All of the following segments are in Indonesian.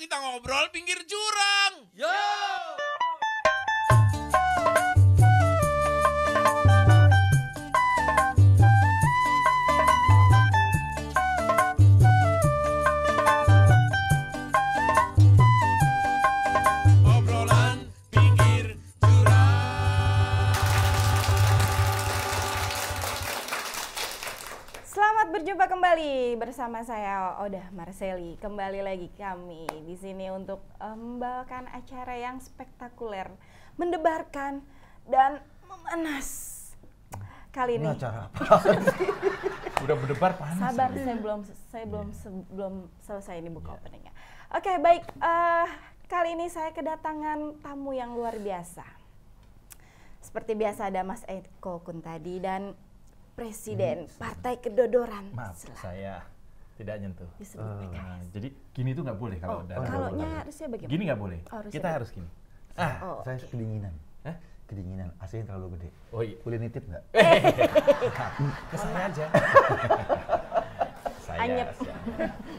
kita ngobrol pinggir jurang. Yo! Yo! Berjumpa kembali bersama saya Oda Marceli Kembali lagi kami di sini untuk eh, membawakan acara yang spektakuler, mendebarkan dan memanas. Kali ini. Nah, acara apa? Udah berdebar panas. Sabar, ya. saya belum saya belum se sebelum iya. selesai ini buka yeah. openingnya. Oke, okay, baik. Uh, kali ini saya kedatangan tamu yang luar biasa. Seperti biasa ada Mas Eko Kun tadi dan presiden hmm. partai kedodoran. Maaf, Selain. saya tidak nyentuh. uh, Jadi gini itu nggak boleh kalau oh, dalam. Kalau harusnya bagaimana? Gini nggak boleh. Oh, Kita harus gini. Oh, ah, oh, saya kedinginan. kedinginan, AC terlalu gede. Oh iya. Boleh nitip nggak? Eh, ke saya aja. saya, Anyep. saya.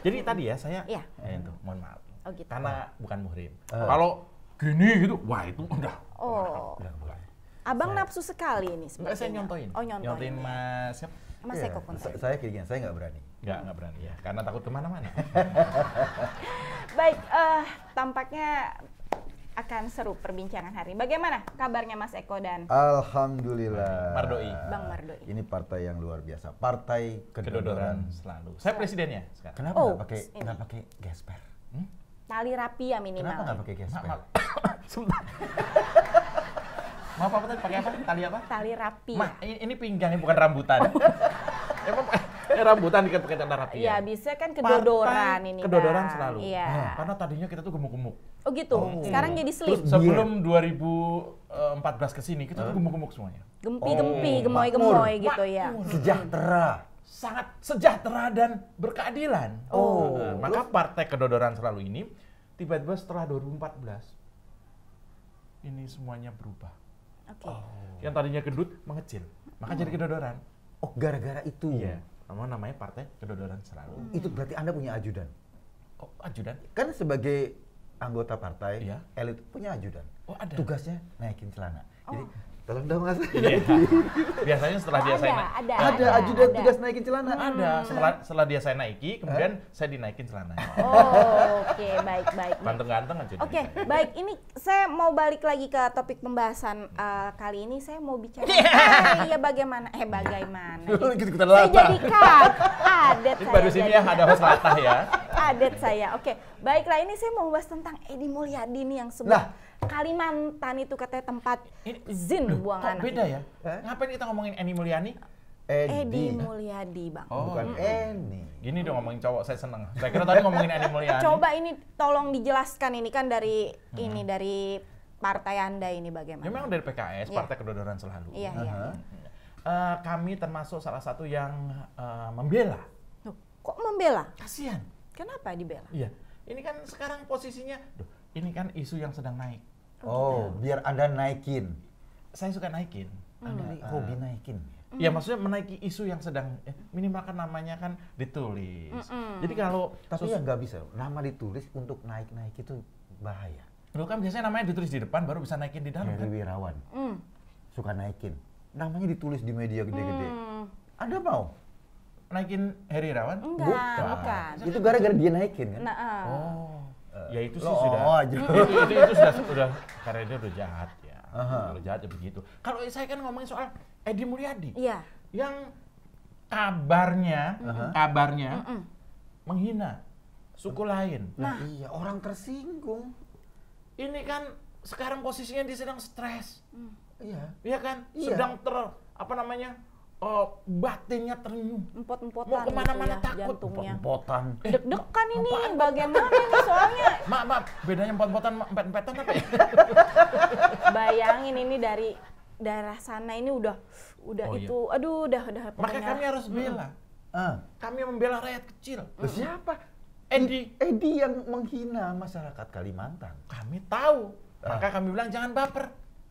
Jadi tadi ya saya, ya. Eh, itu, mohon maaf. Oh, gitu. Karena bukan muhrim. Uh. Kalau gini gitu, wah itu udah. Oh. Udah, Abang saya. nafsu sekali ini sebenarnya. Saya nyontoin. Oh nyontoin. Nyontoin Mas Mas yeah. Eko pun. Saya kayak gini, saya nggak berani. Nggak, nggak berani ya. Karena takut kemana-mana. Baik, uh, tampaknya akan seru perbincangan hari ini. Bagaimana kabarnya Mas Eko dan Alhamdulillah. Mardoi. Bang Mardoi. Ini partai yang luar biasa. Partai kedodoran, kedodoran selalu. Saya presidennya sekarang. Kenapa nggak oh, pakai nggak pakai gesper? Hmm? Tali rapi ya minimal. Kenapa nggak pakai gesper? Sumpah. Maaf apa tadi pakai apa? Tali apa? Tali rapi. Ma, ini pinggangnya bukan rambutan. Emang eh, rambutan dikit pakai tanda rapi. Iya, ya? bisa kan kedodoran Partai ini. Kan. Kedodoran kan. selalu. Iya. Nah, karena tadinya kita tuh gemuk-gemuk. Oh gitu. Oh. Sekarang jadi slim sebelum 2014 eh, ke sini kita tuh gemuk-gemuk semuanya. Gempi-gempi, oh. gemoy-gemoy gitu ya. Sejahtera. Sangat sejahtera dan berkeadilan. Oh. Nah, nah, maka partai kedodoran selalu ini tiba-tiba setelah 2014 ini semuanya berubah. Okay. Oh. Yang tadinya gendut mengecil, maka hmm. jadi oh. kedodoran. Oh, gara-gara itu. ya. Yeah. namanya partai kedodoran selalu. Hmm. Itu berarti Anda punya ajudan. Oh, ajudan? Kan sebagai anggota partai, yeah. elit punya ajudan. Oh, ada. Tugasnya naikin celana. Oh. Jadi tolong dong mas iya. biasanya setelah dia ada, saya naik ada, ada, ada ajudan tugas naikin celana hmm. ada setelah setelah dia saya naiki kemudian huh? saya dinaikin celana oh oke okay. baik baik nah, ganteng-ganteng aja oke okay, baik ini saya mau balik lagi ke topik pembahasan uh, kali ini saya mau bicara iya yeah. bagaimana eh bagaimana gitu saya jadi kak ada ini baru sini ya ada host latah ya adet saya. Oke, okay. baiklah ini saya mau bahas tentang Edi Mulyadi nih yang sebut Kalimantan itu katanya tempat zin loh, buang anak. beda ya? Eh? Ngapain kita ngomongin Edi Mulyadi? Edi. Edi Mulyadi, Bang. Oh, bukan hmm. Eni. Gini dong ngomongin cowok, saya seneng. Saya kira tadi ngomongin Edi Mulyani. Coba ini tolong dijelaskan ini kan dari hmm. ini dari partai Anda ini bagaimana? Ya memang dari PKS, yeah. Partai Kedodoran Selalu. Iya, yeah, iya. Uh eh, -huh. yeah. uh, kami termasuk salah satu yang uh, membela. kok membela? Kasihan. Kenapa dibela? Iya. Ini kan sekarang posisinya, duh, ini kan isu yang sedang naik. Oh, oh gitu. biar Anda naikin. Saya suka naikin. Oh, Anda hmm. hobi naikin. Mm. Ya maksudnya menaiki isu yang sedang eh, minimal kan namanya kan ditulis. Mm -mm. Jadi kalau tapi ya nggak bisa nama ditulis untuk naik naik itu bahaya. Lo kan biasanya namanya ditulis di depan baru bisa naikin di dalam. Dari kan? Wirawan mm. suka naikin. Namanya ditulis di media gede-gede. Mm. Anda mau? naikin Heri Rawan? Enggak, bukan. bukan. Itu gara-gara dia naikin kan? Nah, uh. Oh. Uh, ya itu sih Loh, sudah. Oh, aja. Itu, itu, itu sudah sudah karena dia udah jahat ya. kalau Udah jahat ya begitu. Kalau saya kan ngomongin soal Edi Mulyadi. Iya. Yang kabarnya, uh -huh. kabarnya uh huh menghina suku lain. Nah, iya orang tersinggung. Ini kan sekarang posisinya dia sedang stres. Hmm. Iya. Iya kan? Yeah. Sedang ter apa namanya? Oh, batinnya terenyuh. Empot-empotan. Mau kemana-mana gitu ya, takut. Jantungnya. Empot-empotan. Eh, Deg-degan eh, ini empat bagaimana ini soalnya. Maaf, maaf. Bedanya empot-empotan sama empet-empetan apa ya? Bayangin ini dari daerah sana ini udah udah oh, iya. itu iya. aduh udah udah makanya kami harus bela hmm. uh. kami membela rakyat kecil siapa Edi Edi yang menghina masyarakat Kalimantan kami tahu uh. maka kami bilang jangan baper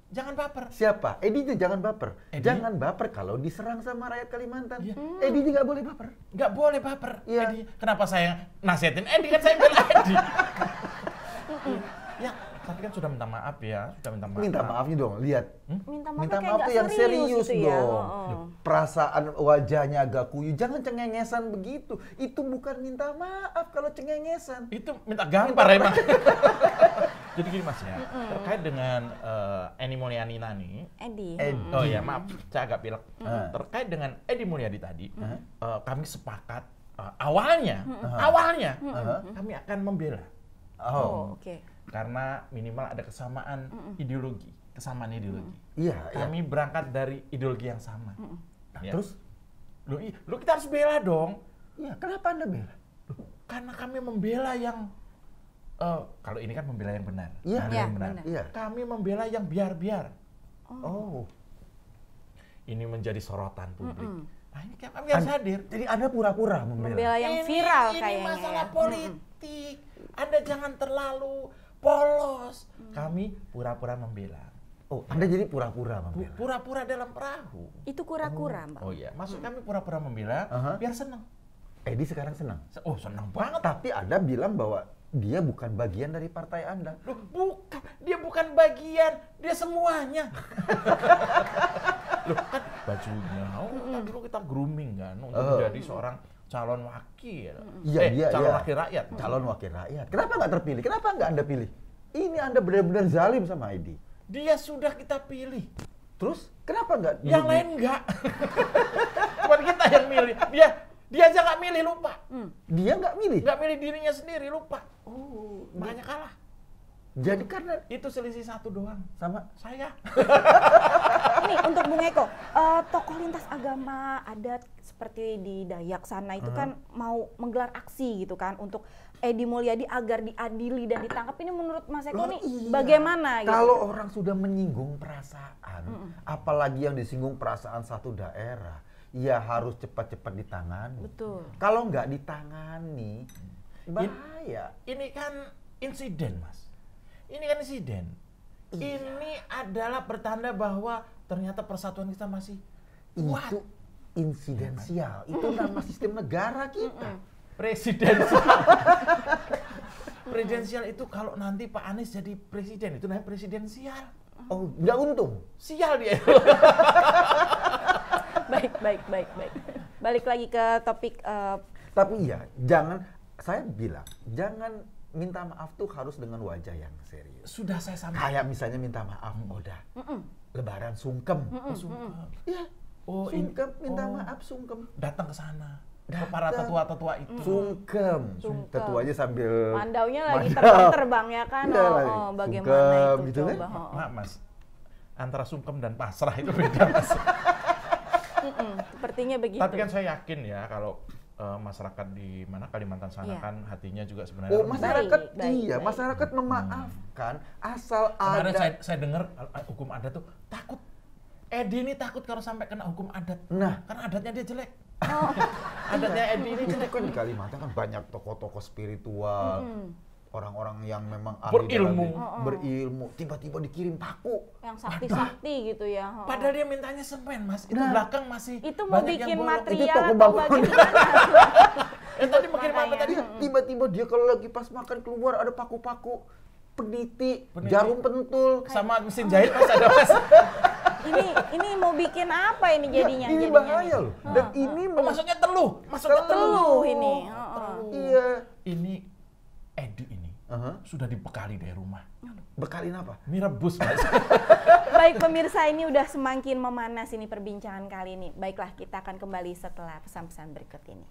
Jangan baper. Siapa? Edi itu jangan baper. Edi? Jangan baper kalau diserang sama rakyat Kalimantan. Ya. Hmm. Edi nggak boleh baper. Gak boleh baper. Ya. Edi, kenapa saya nasihatin Edi kan saya bela Edi. ya, tapi kan sudah minta maaf ya, sudah minta maaf. Minta maafnya dong, lihat. Hmm? Minta maaf, itu yang serius, gitu ya. dong. Oh, Perasaan wajahnya agak kuyu, jangan cengengesan begitu. Itu bukan minta maaf kalau cengengesan. Itu minta gampar minta emang. Jadi gini mas ya, mm -mm. terkait dengan uh, Eni Mulyani Nani. Edi. -hmm. Oh ya maaf, saya agak pilek. Mm -hmm. Terkait dengan Edi Mulyadi tadi, mm -hmm. uh, kami sepakat uh, awalnya, mm -hmm. awalnya mm -hmm. kami akan membela. Oh, oh oke. Okay. Karena minimal ada kesamaan mm -hmm. ideologi, kesamaan ideologi. Iya. Mm -hmm. Kami iya. berangkat dari ideologi yang sama. Mm -hmm. nah, ya. Terus, lu, lu kita harus bela dong. Iya. Kenapa anda bela? Loh, karena kami membela yang uh, kalau ini kan membela yang benar. Iya, yeah. yeah, benar. benar. Yeah. Kami membela yang biar-biar. Oh. oh. Ini menjadi sorotan publik. Mm -mm. Nah, ini kami harus hadir. Jadi Anda pura-pura membela. Membela yang ini, viral ini kayaknya. Ini ya. masalah politik. Mm Anda jangan terlalu polos. Mm. Kami pura-pura membela. Oh, Anda jadi pura-pura membela. Pura-pura dalam perahu. Itu kura-kura, oh. Mbak. Oh iya, maksud mm. kami pura-pura membela uh -huh. biar senang. Edi sekarang senang. Oh, senang banget. Tapi Anda bilang bahwa dia bukan bagian dari partai Anda. Loh, bukan. Dia bukan bagian. Dia semuanya. Loh, kan bajunya. Oh, kan kita grooming kan untuk uh. menjadi seorang calon wakil. Iya, eh, iya, calon iya. wakil rakyat. Calon wakil rakyat. Kenapa nggak terpilih? Kenapa nggak Anda pilih? Ini Anda benar-benar zalim sama ID. Dia sudah kita pilih. Terus kenapa nggak? Yang milih? lain nggak. cuma kita yang milih. Dia dia aja nggak milih lupa. Hmm. Dia nggak milih. Nggak milih dirinya sendiri lupa. Oh, makanya kalah. Jadi karena itu selisih satu doang sama saya. Nih untuk Bung Eko, uh, tokoh lintas agama adat seperti di Dayak sana itu uh kan mau menggelar aksi gitu kan untuk Edi Mulyadi agar diadili dan ditangkap ini menurut Mas Eko Loh, nih iya. bagaimana? Gitu? Kalau orang sudah menyinggung perasaan, mm -mm. apalagi yang disinggung perasaan satu daerah, ya harus cepat-cepat ditangani. Betul. Kalau nggak ditangani, bahaya. Ini kan insiden, Mas. Ini kan insiden. Iya. Ini adalah pertanda bahwa ternyata persatuan kita masih kuat. Itu insidensial. Itu nama sistem negara kita. Presidensial. presidensial itu kalau nanti Pak Anies jadi presiden itu namanya presidensial. Oh, nggak untung. Sial dia. baik, baik, baik, baik. Balik lagi ke topik uh... tapi iya, jangan saya bilang jangan minta maaf tuh harus dengan wajah yang serius. Sudah saya sampaikan. Kayak misalnya minta maaf, mm -mm. Oh, udah. Mm -mm. Lebaran sungkem. Mm -mm. Oh, sungkem. Mm -mm. Ya. Oh, sungkem minta oh. maaf sungkem. Datang ke sana. Datang. Ke para tetua-tetua itu. Mm. Sungkem. sungkem. Tetuanya sambil mandaunya lagi terbang-terbang ya kan. Iya, oh, oh, bagaimana sungkem, itu gitu kan? coba. Kan? Oh. Nah, Mas. Antara sungkem dan pasrah itu beda, Mas. mm -mm. Sepertinya begitu. Tapi kan saya yakin ya kalau uh, masyarakat di mana Kalimantan sana yeah. kan hatinya juga sebenarnya oh, masyarakat baik, baik, iya baik. masyarakat hmm. memaafkan hmm. asal Kemarin ada saya, saya dengar uh, hukum adat tuh takut Edi ini takut kalau sampai kena hukum adat nah karena adatnya dia jelek oh. adatnya Edi ini iya. jelek kan di Kalimantan kan banyak tokoh-tokoh spiritual -hmm orang-orang yang memang ahli berilmu oh, oh. berilmu tiba-tiba dikirim paku yang sakti-sakti gitu ya oh. padahal dia mintanya semen mas itu nah, belakang masih itu mau bikin material itu toko bangunan eh, tadi makin apa tadi tiba-tiba dia kalau lagi pas makan keluar ada paku-paku peniti, peniti. jarum pentul sama oh. mesin jahit mas ada mas ini ini mau bikin apa ini ya, jadinya? Ya, ini jadinya bahaya loh. Dan oh, ini Oh, maksudnya teluh, maksudnya teluh, teluh ini. Oh, teluh. Iya. Ini edu ini uh-huh. sudah dibekali dari rumah. Bekalin apa? Mie rebus, Mas. Baik pemirsa, ini udah semakin memanas ini perbincangan kali ini. Baiklah, kita akan kembali setelah pesan-pesan berikut ini.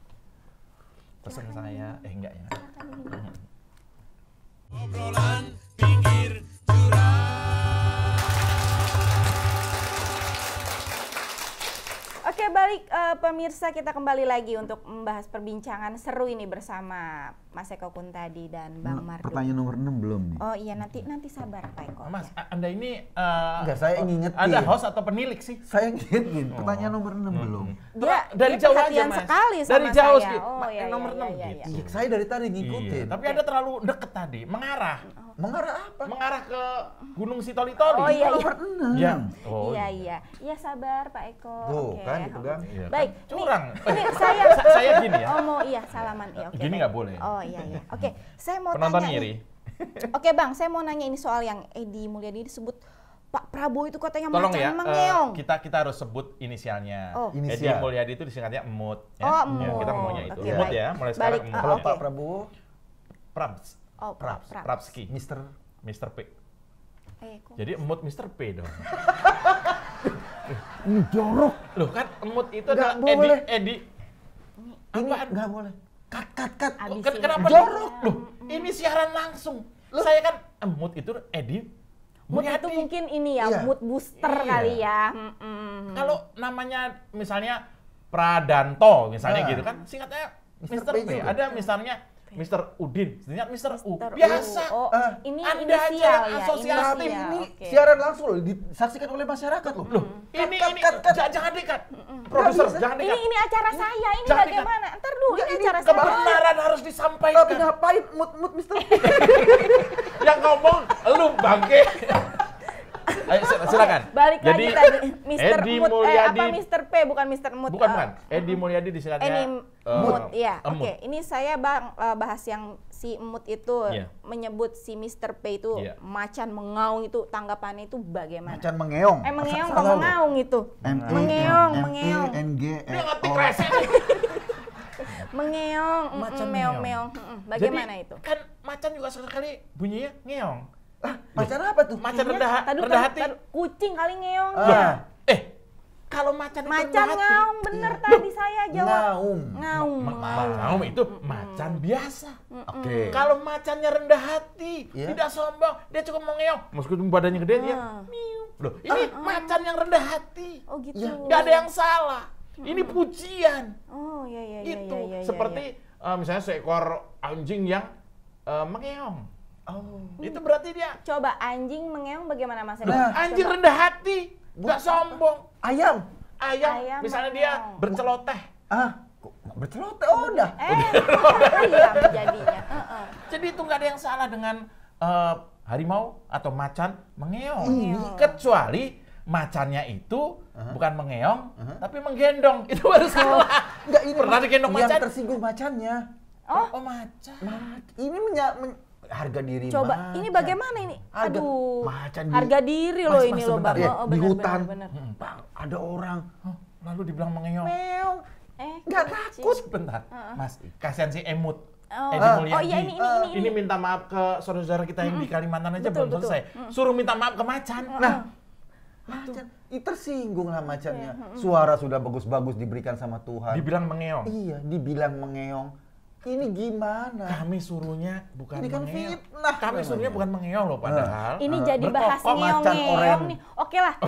Pesan saya, eh enggak ya. pemirsa kita kembali lagi untuk membahas perbincangan seru ini bersama Mas Eko Kuntadi dan Bang nah, Mardu. Pertanyaan nomor 6 belum nih. Oh iya nanti nanti sabar Pak Eko. Mas, ya. Anda ini uh, Enggak, saya oh, ngingetin. Anda host atau penilik sih? Saya ngingetin. Oh. Pertanyaan nomor 6 hmm. belum. Iya, dia, dari jauh aja Mas. sekali sama dari jauh sih, Oh iya. Nomor iya, 6 iya, iya, gitu. Iya. Saya dari tadi iya, ngikutin. Iya, tapi Anda terlalu deket tadi, mengarah. Oh. Mengarah apa? Mengarah ke Gunung sitoli oh, iya. iya. ya. oh iya, iya. Oh, iya, iya. Iya sabar Pak Eko. Oh okay. kan ya gitu kan. Iya. baik. Kan. Ini ini saya saya gini ya. Oh, mau iya salaman. Iya, okay, gini nggak boleh. Oh iya, iya. Oke, okay. saya mau Penonton tanya. Penonton Oke, Oke Bang, saya mau nanya ini soal yang Edi Mulyadi disebut Pak Prabowo itu katanya Tolong ya, mengeong. Eh, uh, kita kita harus sebut inisialnya. Oh. Inisial. Edi Mulyadi itu disingkatnya Emut. Ya. Oh, Emut. Ya, kita ngomongnya itu. Okay, Emut ya, mulai sekarang Kalau Pak Prabowo Prabs. Oh, Praps. Praps. Prapski. Mister Mister P. Eh, Jadi emut Mister P dong. Ini jorok. Loh kan emut itu gak adalah boleh. Edi, Edi. Ini, Apaan? gak boleh. Kat, kat, kat. Loh, kenapa? Jorok. Loh, ini siaran langsung. Loh. Saya kan emut itu Edi Mood itu mungkin ini ya, yeah. mood booster yeah. kali ya. Mm Kalau namanya misalnya Pradanto misalnya yeah. gitu kan, singkatnya Mr. P. P. Ada misalnya Mr. Udin, sebenarnya Mr. U. Mr. U. Biasa. Oh, uh, ini Anda acara ya, asosiatif ini, ini okay. siaran langsung loh, disaksikan oleh masyarakat loh. Loh, mm. ini kat, ini kat, kat, kat. jangan dekat. Produser, jangan dekat. Ini ini acara saya, ini jangan bagaimana? Entar dulu, ini, ini acara saya. Kebenaran harus disampaikan. Tapi ngapain mut-mut Mister Yang ngomong lu bangke. Ayo silakan. Balik Jadi, lagi tadi Mr. Edi Mut, Mulyadi, eh, apa Mr. P bukan Mr. Mut. Bukan, eh. bukan. Edi Mulyadi di sini. Eh, mood, ya. Oke, okay. ini saya bang uh, bahas yang si Emut itu yeah. menyebut si Mr. P itu yeah. macan mengaung itu tanggapannya itu bagaimana? Macan mengeong. Eh mengeong kok mengaung itu? Mengeong, mengeong. M N e G E O. Mengeong, macan meong meong. Bagaimana itu? Kan macan juga sekali bunyinya ngeong. Ah, macan apa tuh? Macan iya. rendah rendah hati. Kucing kali ngeong. Ah. Eh, kalau macan itu macan mati. ngaung bener hmm. tadi saya jawab. Ngaung. Ngaung. Ma ma ngaung itu macan biasa. Oke. Okay. Kalau macannya rendah hati, yeah. tidak sombong, dia cukup mengeong, Meskipun badannya gede dia. hmm. Loh, eh, ini uh, macan yang rendah hati. Oh gitu. Ya. Gak ada yang salah. Ini pujian. Oh iya iya iya. Itu ya, ya, ya, seperti uh, misalnya seekor anjing yang uh, mengeong. Oh. Itu berarti dia. Coba anjing mengeong bagaimana mas? Nah, anjing rendah hati, Gak sombong. Ayam. Ayam. Misalnya dia berceloteh. Ah, berceloteh. Oh, udah. Eh, Jadi itu nggak ada yang salah dengan uh, harimau atau macan mengeong. Hmm. Kecuali macannya itu bukan mengeong, tapi menggendong. Itu baru salah. Enggak, oh, ini Pernah digendong macan? Yang macannya. Oh, oh macan. Ma- ini menya- men- harga diri coba macan. ini bagaimana ini harga, aduh macan di, harga diri loh mas, ini loh bang ya, oh, di hutan bang hmm, ada orang huh, lalu dibilang mengeong meong eh nggak takut sebentar uh -uh. mas kasihan si emut Oh. Edi Oh iya ini, ini, ini, ini. ini minta maaf ke saudara-saudara kita yang mm. di Kalimantan aja betul, belum selesai. Mm. Suruh minta maaf ke macan. nah, macan itu tersinggung lah macannya. Yeah. Iya, Suara sudah bagus-bagus diberikan sama Tuhan. Dibilang mengeong. Iya, dibilang mengeong ini gimana? Kami suruhnya bukan Ini kan mengeong. fitnah. Kami suruhnya ya? bukan mengeong loh padahal. Ini uh, jadi bahas ngeong-ngeong oh, nih. Oke lah.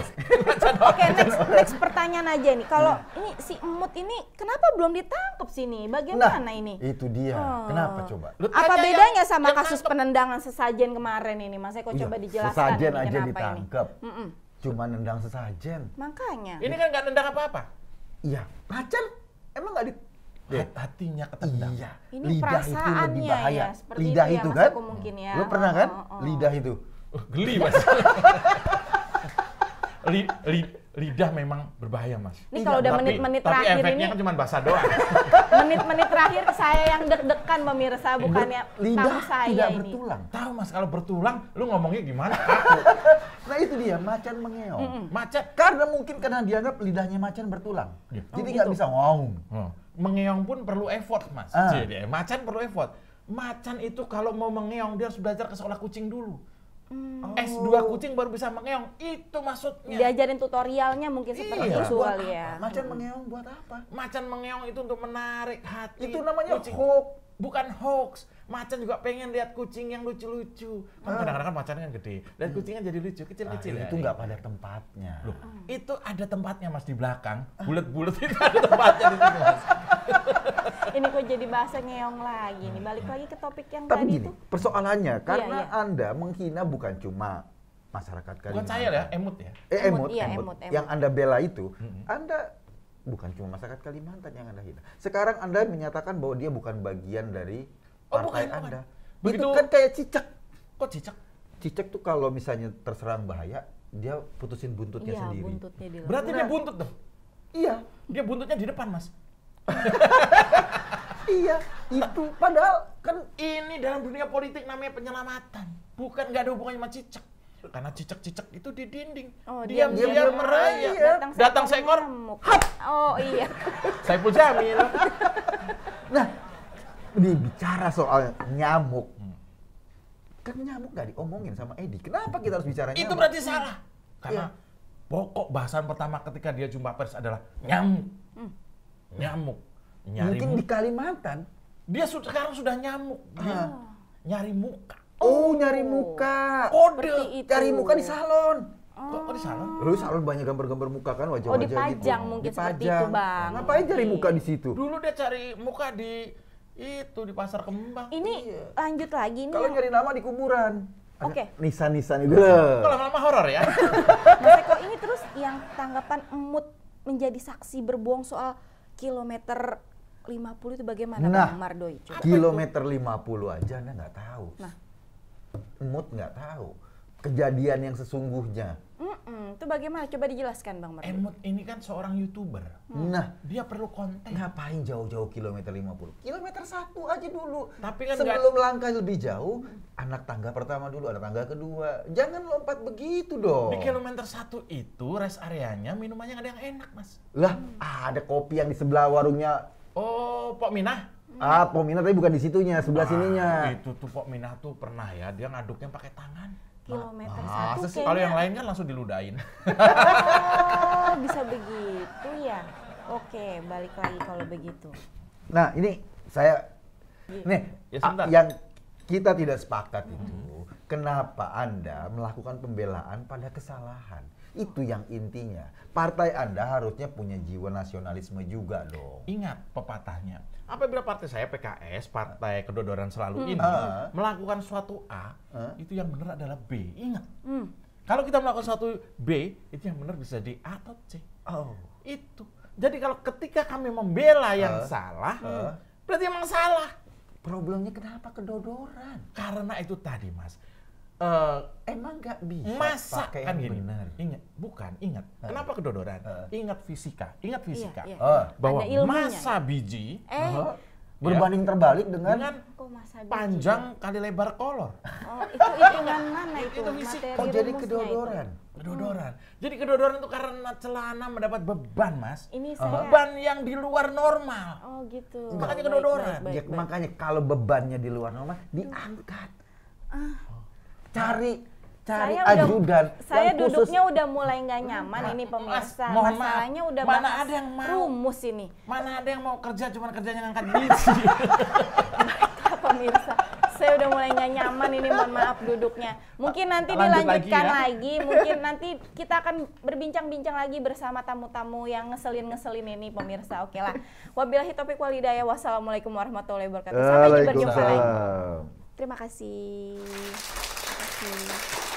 Oh, Oke, next next pertanyaan aja nih. Kalau iya. ini si Emut ini kenapa belum ditangkap sini? Bagaimana nah, ini? Itu dia. Oh. Kenapa coba? Lu Apa bedanya sama yang kasus tangkep. penendangan sesajen kemarin ini? Mas Eko iya, coba dijelaskan. Sesajen ini, aja ditangkap. Mm Cuma nendang sesajen. Makanya. Ini kan gak nendang apa-apa. Iya, macan. Emang gak di Ya. Hatinya ketendang. Iya. Ini lidah itu lebih ya, bahaya. Ya, lidah itu, ya, itu kan. ya. Lu pernah kan? Oh, oh. oh. Lidah itu. Uh, geli mas. li, li, lidah memang berbahaya mas. Ini kalau iya, udah menit-menit terakhir tapi efeknya ini. kan cuma basah doang. menit-menit terakhir saya yang deg-degan pemirsa bukannya lidah tamu saya tidak bertulang. Tahu mas kalau bertulang lu ngomongnya gimana? nah itu dia macan mengeong. Mm -mm. Macan karena mungkin karena dianggap lidahnya macan bertulang. Yeah. Jadi oh, nggak gitu. bisa ngomong. Hmm mengeong pun perlu effort, Mas. Ah. Jadi macan perlu effort. Macan itu kalau mau mengeong dia harus belajar ke sekolah kucing dulu. Hmm. S2 kucing baru bisa mengeong. Itu maksudnya. Diajarin tutorialnya mungkin iya. seperti iya. itu ya. Macan hmm. mengeong buat apa? Macan mengeong itu untuk menarik hati. Itu namanya kucing. hook bukan hoax. Macan juga pengen lihat kucing yang lucu-lucu. Kan ah. kadang-kadang kan macan kan gede. dan kucingnya jadi lucu, kecil-kecil. Ah, iya, ya. itu nggak pada tempatnya. Loh, ah. itu ada tempatnya mas di belakang. Ah. Bulat-bulat itu ada tempatnya di sini, mas. Ini kok jadi bahasa ngeong lagi nih. Balik lagi ke topik yang Tapi tadi gini, itu. Persoalannya iya, karena iya, iya. anda menghina bukan cuma masyarakat kan Bukan saya ya, emut ya. Eh, emut, emut, iya, emut. emut, emut. Yang anda bela itu, mm -hmm. anda bukan cuma masyarakat Kalimantan yang Anda hina. Sekarang Anda menyatakan bahwa dia bukan bagian dari oh, partai bukan, Anda. Bukan. Begitu itu kan kayak cicak. Kok cicak? Cicak tuh kalau misalnya terserang bahaya, dia putusin buntutnya iya, sendiri. Buntutnya di Berarti Berat. dia buntut dong. Iya, dia buntutnya di depan, Mas. iya, itu padahal kan ini dalam dunia politik namanya penyelamatan, bukan nggak ada hubungannya sama cicak karena cicak-cicak itu di dinding. Oh, diam diam, diam, merayap. Iya. Datang, Datang seekor. Hap. Oh iya. saya pun jamil. nah, dia bicara soal nyamuk. Kan nyamuk gak diomongin sama Edi. Kenapa kita harus bicara nyamuk? Itu berarti salah. Karena iya. pokok bahasan pertama ketika dia jumpa pers adalah nyamuk. Hmm. Nyamuk. Nyari Mungkin muka. di Kalimantan dia sekarang sudah nyamuk. Dia ah. nyari muka. Oh. oh, nyari muka. Kode. Cari muka di salon. Oh, kok di salon? Lu salon banyak gambar-gambar muka kan wajah-wajah oh, dipajang gitu. mungkin dipajang. seperti itu, Bang. Ngapain cari iya. muka di situ? Dulu dia cari muka di itu di pasar kembang. Ini iya. lanjut lagi nih. Kalau nyari nama di kuburan. Oke. Okay. Nisan-nisan itu. Kalau nama lama horor ya. Mas Eko ini terus yang tanggapan emut menjadi saksi berbohong soal kilometer 50 itu bagaimana nah, Bang Mardoy? puluh Kilometer 50 aja Anda nggak tahu. Nah mood nggak tahu kejadian yang sesungguhnya. Mm-mm. Itu bagaimana? Coba dijelaskan Bang Merdi. Emut ini kan seorang YouTuber. Hmm. Nah. Dia perlu konten. Ngapain jauh-jauh kilometer 50? Kilometer satu aja dulu. Tapi kan Sebelum gak... langkah lebih jauh, anak tangga pertama dulu, anak tangga kedua. Jangan lompat begitu dong. Di kilometer satu itu rest areanya minumannya ada yang enak, Mas. Lah, hmm. ada kopi yang di sebelah warungnya. Oh, Pak Minah? Ah, pok minah tapi bukan di situnya, sebelah nah, sininya. Itu tuh pok minah tuh pernah ya, dia ngaduknya pakai tangan. Kilometer ah, satu sih, Kalau yang lainnya kan langsung diludain. oh, ah, bisa begitu ya. Oke, balik lagi kalau begitu. Nah, ini saya iya. Nih, ya, yang kita tidak sepakat mm -hmm. itu Kenapa Anda melakukan pembelaan pada kesalahan? Itu yang intinya. Partai Anda harusnya punya jiwa nasionalisme juga dong. Ingat pepatahnya. Apabila partai saya PKS, partai kedodoran selalu hmm. ini, uh. melakukan suatu A, uh. itu yang benar adalah B. Ingat. Hmm. Kalau kita melakukan suatu B, itu yang benar bisa di A atau C. Oh. Itu. Jadi kalau ketika kami membela yang uh. salah, uh. berarti emang salah. Problemnya kenapa kedodoran? Karena itu tadi mas, uh, emang nggak bisa masa pakai kan yang benar. ingat bukan ingat uh. kenapa kedodoran uh. ingat fisika ingat iya, fisika iya, iya. Uh. bahwa masa biji eh. uh, berbanding yeah. terbalik dengan, dengan biji. panjang kali lebar kolor oh itu hitungan mana itu, itu fisika oh jadi kedodoran itu. kedodoran hmm. jadi kedodoran itu karena celana mendapat beban mas ini saya... beban yang di luar normal oh gitu makanya kedodoran baik, ya, baik, baik, ya, makanya kalau bebannya di luar normal diangkat Uh cari cari saya ajudan udah, saya khusus. duduknya udah mulai nggak nyaman nah, ini pemirsa mohon masalahnya udah mana ada yang mau rumus ini mana ada yang mau kerja cuma kerjanya ngangkat biji pemirsa saya udah mulai nggak nyaman ini mohon maaf duduknya mungkin nanti Lanjut dilanjutkan lagi, ya. lagi mungkin nanti kita akan berbincang-bincang lagi bersama tamu-tamu yang ngeselin-ngeselin ini pemirsa oke lah wabillahi topik walidaya wassalamualaikum warahmatullahi wabarakatuh sampai jumpa lagi terima kasih 嗯。